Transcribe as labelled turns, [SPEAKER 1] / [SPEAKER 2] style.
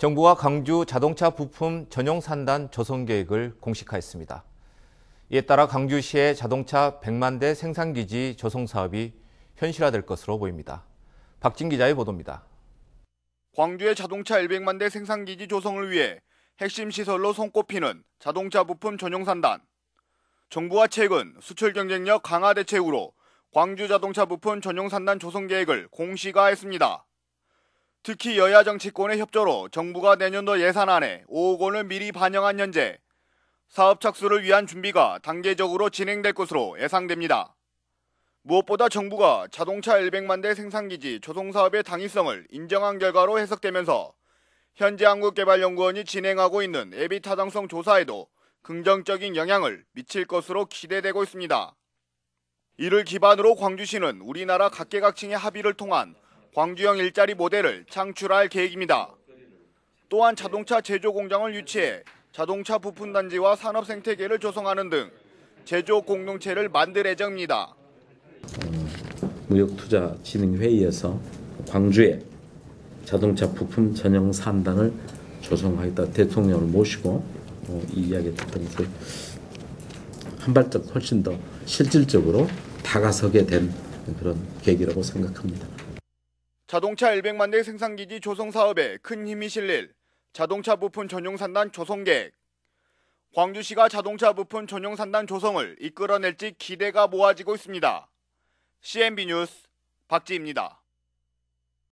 [SPEAKER 1] 정부가 광주 자동차 부품 전용 산단 조성 계획을 공식화했습니다. 이에 따라 광주시의 자동차 100만 대 생산기지 조성 사업이 현실화될 것으로 보입니다. 박진 기자의 보도입니다.
[SPEAKER 2] 광주의 자동차 100만 대 생산기지 조성을 위해 핵심 시설로 손꼽히는 자동차 부품 전용 산단. 정부가 최근 수출 경쟁력 강화 대책으로 광주 자동차 부품 전용 산단 조성 계획을 공시가했습니다 특히 여야 정치권의 협조로 정부가 내년도 예산안에 5억 원을 미리 반영한 현재 사업 착수를 위한 준비가 단계적으로 진행될 것으로 예상됩니다. 무엇보다 정부가 자동차 100만 대 생산기지 조성사업의 당위성을 인정한 결과로 해석되면서 현재 한국개발연구원이 진행하고 있는 에비 타당성 조사에도 긍정적인 영향을 미칠 것으로 기대되고 있습니다. 이를 기반으로 광주시는 우리나라 각계각층의 합의를 통한 광주형 일자리 모델을 창출할 계획입니다. 또한 자동차 제조 공장을 유치해 자동차 부품 단지와 산업 생태계를 조성하는 등 제조 공동체를 만들 예정입니다.
[SPEAKER 3] 무역투자진흥회의에서 광주에 자동차 부품 전용 산당을 조성하겠다 대통령을 모시고 어, 이 이야기 통해서 한 발짝 훨씬 더 실질적으로 다가서게 된 그런 계기라고 생각합니다.
[SPEAKER 2] 자동차 100만 대 생산기지 조성 사업에 큰 힘이 실릴 자동차 부품 전용 산단 조성 계획. 광주시가 자동차 부품 전용 산단 조성을 이끌어낼지 기대가 모아지고 있습니다. CNB 뉴스 박지입니다.